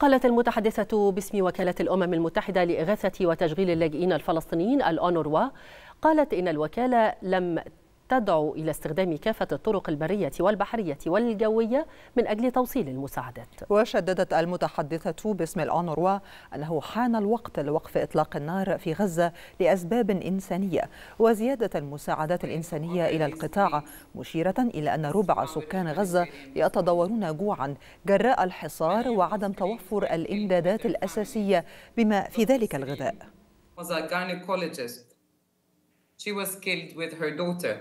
قالت المتحدثة باسم وكالة الأمم المتحدة لإغاثة وتشغيل اللاجئين الفلسطينيين الأونروا قالت إن الوكالة لم تدعو إلى استخدام كافة الطرق البرية والبحرية والجوية من أجل توصيل المساعدات وشددت المتحدثة باسم الأونروا أنه حان الوقت لوقف إطلاق النار في غزة لأسباب إنسانية وزيادة المساعدات الإنسانية إلى القطاع مشيرة إلى أن ربع سكان غزة يتضورون جوعا جراء الحصار وعدم توفر الإمدادات الأساسية بما في ذلك الغذاء was a gynecologist. She was killed with her daughter.